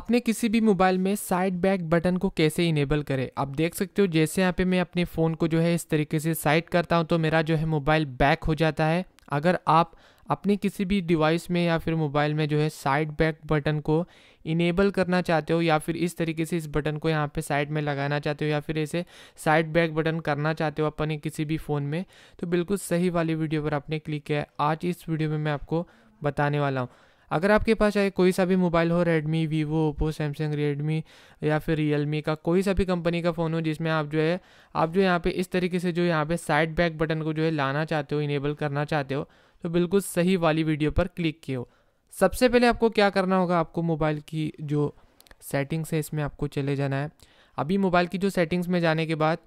आपने किसी भी मोबाइल में साइड बैक बटन को कैसे इनेबल करें आप देख सकते हो जैसे यहाँ पे मैं अपने फ़ोन को जो है इस तरीके से साइड करता हूँ तो मेरा जो है मोबाइल बैक हो जाता है अगर आप अपने किसी भी डिवाइस में या फिर मोबाइल में जो है साइड बैक बटन को इनेबल करना चाहते हो या फिर इस तरीके से इस बटन को यहाँ पे साइड में लगाना चाहते हो या फिर ऐसे साइड बैक बटन करना चाहते हो अपने किसी भी फ़ोन में तो बिल्कुल सही वाली वीडियो पर आपने क्लिक किया है आज इस वीडियो में मैं आपको बताने वाला हूँ अगर आपके पास चाहे कोई सा भी मोबाइल हो Redmi Vivo Oppo Samsung Redmi या फिर रियलमी का कोई सा भी कंपनी का फ़ोन हो जिसमें आप जो है आप जो यहाँ पे इस तरीके से जो यहाँ पे साइड बैक बटन को जो है लाना चाहते हो इनेबल करना चाहते हो तो बिल्कुल सही वाली वीडियो पर क्लिक किए हो सबसे पहले आपको क्या करना होगा आपको मोबाइल की जो सेटिंग्स है इसमें आपको चले जाना है अभी मोबाइल की जो सेटिंग्स में जाने के बाद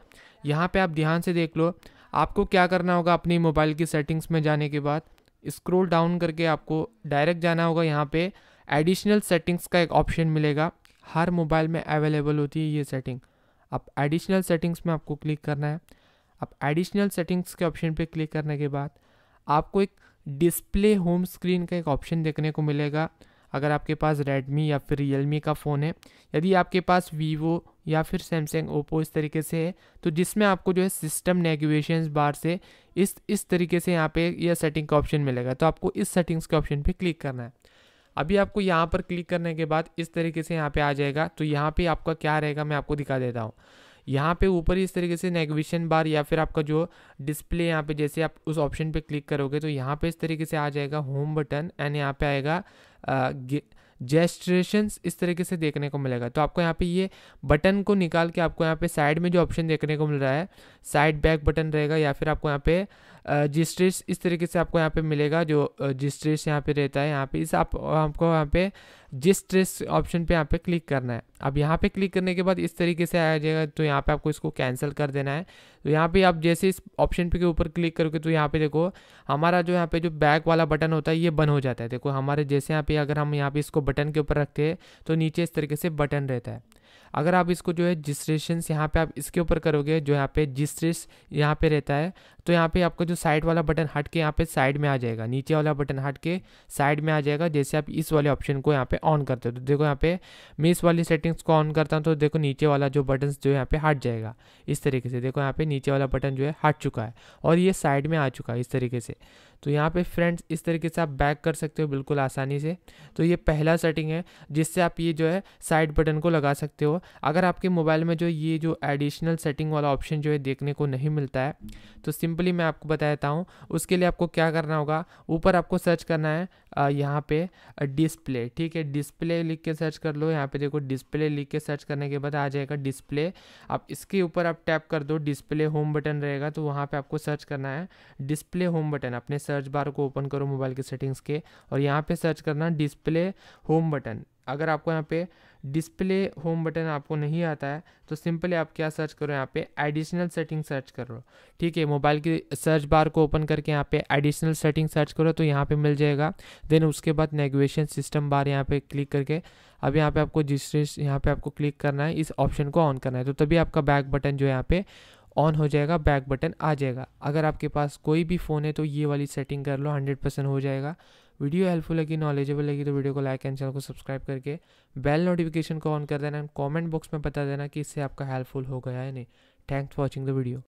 यहाँ पर आप ध्यान से देख लो आपको क्या करना होगा अपनी मोबाइल की सेटिंग्स में जाने के बाद स्क्रोल डाउन करके आपको डायरेक्ट जाना होगा यहाँ पे एडिशनल सेटिंग्स का एक ऑप्शन मिलेगा हर मोबाइल में अवेलेबल होती है ये सेटिंग अब एडिशनल सेटिंग्स में आपको क्लिक करना है अब एडिशनल सेटिंग्स के ऑप्शन पे क्लिक करने के बाद आपको एक डिस्प्ले होम स्क्रीन का एक ऑप्शन देखने को मिलेगा अगर आपके पास रेडमी या फिर रियल का फ़ोन है यदि आपके पास वीवो या फिर सैमसंग ओप्पो इस तरीके से है तो जिसमें आपको जो है सिस्टम नेगुएशन बार से इस इस तरीके से यहाँ पे यह सेटिंग का ऑप्शन मिलेगा तो आपको इस सेटिंग्स के ऑप्शन पे क्लिक करना है अभी आपको यहाँ पर क्लिक करने के बाद इस तरीके से यहाँ पे आ जाएगा तो यहाँ पर आपका क्या रहेगा मैं आपको दिखा देता हूँ यहाँ पे ऊपर इस तरीके से नेगविशन बार या फिर आपका जो डिस्प्ले यहाँ पे जैसे आप उस ऑप्शन पे क्लिक करोगे तो यहाँ पे इस तरीके से आ जाएगा होम बटन एंड यहाँ पे आएगा जेस्ट्रेशन इस तरीके से देखने को मिलेगा तो आपको यहाँ पे ये बटन को निकाल के आपको यहाँ पे साइड में जो ऑप्शन देखने को मिल रहा है साइड बैक बटन रहेगा या फिर आपको यहाँ पे जिस्ट्रेस इस तरीके से आपको यहाँ पे मिलेगा जो जिस्ट्रेस यहाँ पे रहता है यहाँ पे इस आप आपको यहाँ पे जिस्ट्रेस ऑप्शन पे यहाँ पे क्लिक करना है अब यहाँ पे क्लिक करने के बाद इस तरीके से आ जाएगा तो यहाँ पे आपको इसको कैंसिल कर देना है तो यहाँ पे आप जैसे इस ऑप्शन पे के ऊपर क्लिक करोगे तो यहाँ पे देखो हमारा जो यहाँ पे जो बैक वाला बटन होता है ये बंद हो जाता है देखो हमारे जैसे यहाँ पे अगर हम यहाँ पे इसको बटन के ऊपर रखते हैं तो नीचे इस तरीके से बटन रहता है अगर आप इसको जो है जिस्ट्रेशन यहाँ पे आप इसके ऊपर करोगे जो यहाँ पे जिस्ट्रेस यहाँ पे रहता है तो यहाँ पे आपका जो साइड वाला बटन हट के यहाँ पे साइड में आ जाएगा नीचे वाला बटन हट के साइड में आ जाएगा जैसे आप इस वाले ऑप्शन को यहाँ पे ऑन करते हो तो देखो यहाँ पे मैं इस वाली सेटिंग्स को ऑन करता हूँ तो देखो नीचे वाला जो बटन जो यहाँ पे हट जाएगा इस तरीके से देखो यहाँ पे नीचे वाला बटन जो है हट चुका है और ये साइड में आ चुका है इस तरीके से तो यहाँ पे फ्रेंड्स इस तरीके से आप बैक कर सकते हो बिल्कुल आसानी से तो ये पहला सेटिंग है जिससे आप ये जो है साइड बटन को लगा सकते हो हो अगर आपके मोबाइल में जो ये जो एडिशनल सेटिंग वाला ऑप्शन जो है देखने को नहीं मिलता है तो सिंपली मैं आपको बता देता हूँ उसके लिए आपको क्या करना होगा ऊपर आपको सर्च करना है यहाँ पे डिस्प्ले ठीक है डिस्प्ले लिख के सर्च कर लो यहाँ पे देखो डिस्प्ले लिख के सर्च करने के बाद आ जाएगा डिस्प्ले आप इसके ऊपर आप टैप कर दो डिस्प्ले होम बटन रहेगा तो वहाँ पे आपको सर्च करना है डिस्प्ले होम बटन अपने सर्च बार को ओपन करो मोबाइल के सेटिंग्स के और यहाँ पे सर्च करना डिस्प्ले होम बटन अगर आपको यहाँ पे डिस्प्ले होम बटन आपको नहीं आता है तो सिंपली आप क्या सर्च करो यहाँ पे एडिशनल सेटिंग सर्च करो ठीक है मोबाइल की सर्च बार को ओपन करके यहाँ पे एडिशनल सेटिंग सर्च करो तो यहाँ पे मिल जाएगा देन उसके बाद नेगोशन सिस्टम बार यहाँ पे क्लिक करके अब यहाँ पे आपको जिस यहाँ पे आपको क्लिक करना है इस ऑप्शन को ऑन करना है तो तभी आपका बैक बटन जो यहाँ पे ऑन हो जाएगा बैक बटन आ जाएगा अगर आपके पास कोई भी फ़ोन है तो ये वाली सेटिंग कर लो हंड्रेड परसेंट हो जाएगा वीडियो हेल्पफुल लगी नॉलेजेबल लगी तो वीडियो को लाइक एंड चैनल को सब्सक्राइब करके बेल नोटिफिकेशन को ऑन कर देना एंड कॉमेंट बॉक्स में बता देना कि इससे आपका हेल्पफुल हो गया या नहीं thanks for watching the video